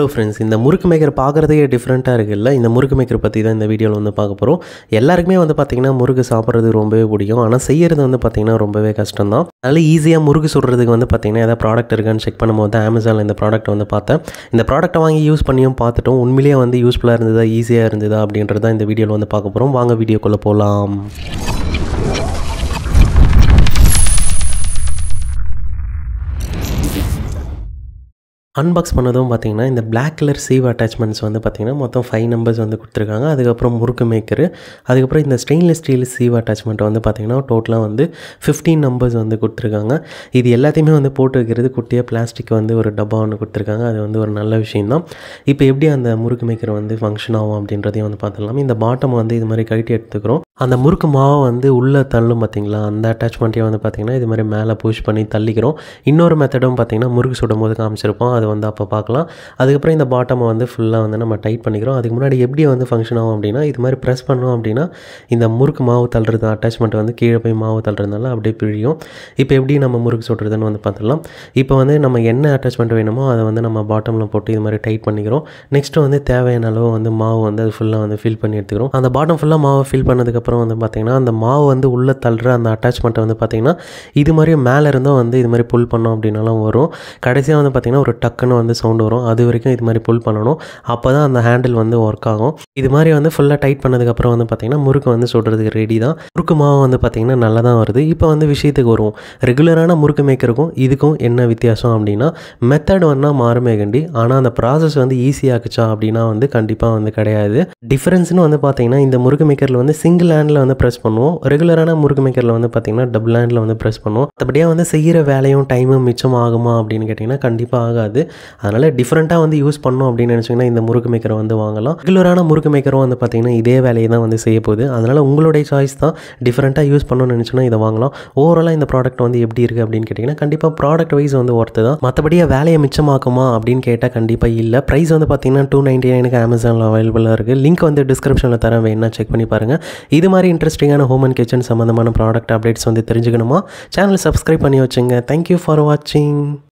hello friends இந்த முறுக்கு maker பார்க்குறதே டிஃப்ரெண்ட்டாக இருக்குல்ல இந்த முறுக்கு மேக்கர் பற்றி தான் இந்த வீடியோவில் வந்து பார்க்க போகிறோம் எல்லாருக்குமே வந்து பார்த்திங்கன்னா முறுக்கு சாப்பிட்றது ரொம்பவே பிடிக்கும் ஆனால் செய்கிறது வந்து பார்த்திங்கன்னா ரொம்பவே கஷ்டம் தான் அதனால் ஈஸியாக முறுக்கு சுடுறதுக்கு வந்து பார்த்திங்கன்னா எதாவது ப்ராடக்ட் இருக்கான்னு செக் பண்ணும்போது அமேசானில் இந்த ப்ராடக்ட் வந்து பார்த்தேன் இந்த ப்ராடக்ட்டை வாங்கி யூஸ் பண்ணியும் பார்த்துட்டோம் உண்மையிலேயே வந்து யூஸ்ஃபுல்லாக இருந்ததா ஈஸியாக இருந்ததா அப்படின்றது தான் இந்த வீடியோவில் வந்து பார்க்க போகிறோம் வாங்க வீடியோக்குள்ளே போகலாம் அன்பாக்ஸ் பண்ணதும் பார்த்தீங்கன்னா இந்த பிளாக் கலர் சீவ் அட்டாச்மெண்ட்ஸ் வந்து பார்த்திங்கன்னா மொத்தம் ஃபைவ் நம்பர்ஸ் வந்து கொடுத்துருக்காங்க அதுக்கப்புறம் முறுக்கு மேக்கரு அதுக்கப்புறம் இந்த ஸ்டெயின்லெஸ் ஸ்டீல் சீவ் அட்டாச்மெண்ட் வந்து பார்த்திங்கன்னா டோட்டலாக வந்து ஃபிஃப்டீன் நம்பர்ஸ் வந்து கொடுத்துருக்காங்க இது எல்லாத்தையுமே வந்து போட்டு வைக்கிறது குட்டியாக பிளாஸ்டிக் வந்து ஒரு டப்பா ஒன்று கொடுத்துருக்காங்க அது வந்து ஒரு நல்ல விஷயந்தான் இப்போ எப்படி அந்த முறுக்கு மேக்கர் வந்து ஃபங்க்ஷன் ஆகும் அப்படின்றதையும் வந்து பார்த்துடலாம் இந்த பாட்டம் வந்து இது மாதிரி கழட்டி எடுத்துக்கிறோம் அந்த முறுக்கு மாவை வந்து உள்ளே தள்ளும் பார்த்திங்களா அந்த அட்டாச்மெண்ட்டையும் வந்து பார்த்திங்கன்னா இது மாதிரி மேலே புஷ் பண்ணி தள்ளிக்கிறோம் இன்னொரு மெத்தடும் பார்த்திங்கன்னா முறுக்கு சுடும் போது காமிச்சிருப்போம் அது வந்து அப்போ பார்க்கலாம் அதுக்கப்புறம் இந்த பாட்டமை வந்து ஃபுல்லாக வந்து நம்ம டைட் பண்ணிக்கிறோம் அதுக்கு முன்னாடி எப்படி வந்து ஃபங்க்ஷன் ஆகும் அப்படின்னா இது மாதிரி ப்ரெஸ் பண்ணோம் அப்படின்னா இந்த முறுக்கு மாவு தள்ளுறது அட்டாச்மெண்ட் வந்து கீழே போய் மாவு தள்ளுறதுனால அப்படியே பிழியும் இப்போ எப்படி நம்ம முறுக்கு சுடுறதுன்னு வந்து பார்த்துடலாம் இப்போ வந்து நம்ம என்ன அட்டாச்மெண்ட் வேணுமோ அதை வந்து நம்ம பாட்டமில் போட்டு இது மாதிரி டைட் பண்ணிக்கிறோம் நெக்ஸ்ட்டு வந்து தேவையான அளவு வந்து மாவு வந்து அது ஃபுல்லாக வந்து ஃபில் பண்ணி எடுத்துக்கிறோம் அந்த பாட்டம் ஃபுல்லாக மாவை ஃபில் பண்ணதுக்கப்புறம் வந்து பார்த்திங்கன்னா அந்த மாவு வந்து உள்ளே தள்ளுற அந்த அட்டாச்மெண்ட்டை வந்து பார்த்திங்கன்னா இது மாதிரி மேலே இருந்தும் வந்து இது மாதிரி புல் பண்ணோம் அப்படின்னாலும் வரும் கடைசியாக வந்து பார்த்திங்கன்னா ஒரு டக்குன்னு வந்து சவுண்டு வரும் அது வரைக்கும் இது மாதிரி புல் பண்ணணும் அப்போ தான் அந்த ஹேண்டில் வந்து ஒர்க் ஆகும் இது மாதிரி வந்து ஃபுல்லாக டைட் பண்ணதுக்கப்புறம் வந்து பார்த்திங்கன்னா முறுக்கு வந்து சுடுறதுக்கு ரெடி தான் முறுக்கு மாவு வந்து பார்த்திங்கன்னா நல்லா தான் வருது இப்போ வந்து விஷயத்துக்கு வருவோம் ரெகுலரான முறுக்கு மேக்கருக்கும் இதுக்கும் என்ன வித்தியாசம் அப்படின்னா மெத்தட் வந்தால் மாறுமே கண்டி ஆனால் அந்த ப்ராசஸ் வந்து ஈஸியாகச்சா அப்படின்னா வந்து கண்டிப்பாக வந்து கிடையாது டிஃப்ரென்ஸ்னு வந்து பார்த்திங்கன்னா இந்த முறுக்கு மேக்கரில் வந்து சிங்கிள் ஹேண்டில் வந்து ப்ரெஸ் பண்ணுவோம் ரெகுலரான முறுக்கு மேக்கரில் வந்து பார்த்திங்கன்னா டபுள் ஹேண்டில் வந்து ப்ரெஸ் பண்ணுவோம் மற்றபடியாக வந்து செய்கிற வேலையும் டைமும் மிச்சம் ஆகுமா அப்படின்னு கேட்டிங்கன்னா கண்டிப்பாக ஆகாது கிடையாது அதனால் டிஃப்ரெண்ட்டாக வந்து யூஸ் பண்ணோம் அப்படின்னு நினச்சிங்கன்னா இந்த முறுக்கு மேக்கரை வந்து வாங்கலாம் ரெகுலரான முறுக்கு மேக்கரும் வந்து பார்த்திங்கன்னா இதே வேலையை தான் வந்து செய்ய போகுது அதனால் உங்களுடைய சாய்ஸ் தான் டிஃப்ரெண்ட்டாக யூஸ் பண்ணணும்னு நினச்சினா இதை வாங்கலாம் ஓவராலாக இந்த ப்ராடக்ட் வந்து எப்படி இருக்குது அப்படின்னு கேட்டிங்கன்னா கண்டிப்பாக ப்ராடக்ட் வைஸ் வந்து ஒர்த்து தான் மற்றபடியாக வேலையை மிச்சமாக்குமா அப்படின்னு கேட்டால் கண்டிப்பாக இல்லை ப்ரைஸ் வந்து பார்த்திங்கன்னா டூ நைன்ட்டி நைனுக்கு அமேசானில் அவைலபிளாக இருக்குது லிங்க் வந்து டிஸ்கிரிப்ஷனில் தரேன் வேணா செக் பண்ணி பாருங்கள் இது மாதிரி இன்ட்ரெஸ்டிங்கான ஹோம் அண்ட் கிச்சன் சம்மந்தமான ப்ராடக்ட் அப்டேட்ஸ் வந்து தெரிஞ்சுக்கணுமா சேனல் சப்ஸ்கிரைப் பண்ணி வச்சுங்க தேங்க்யூ ஃபார் வாட்சிங்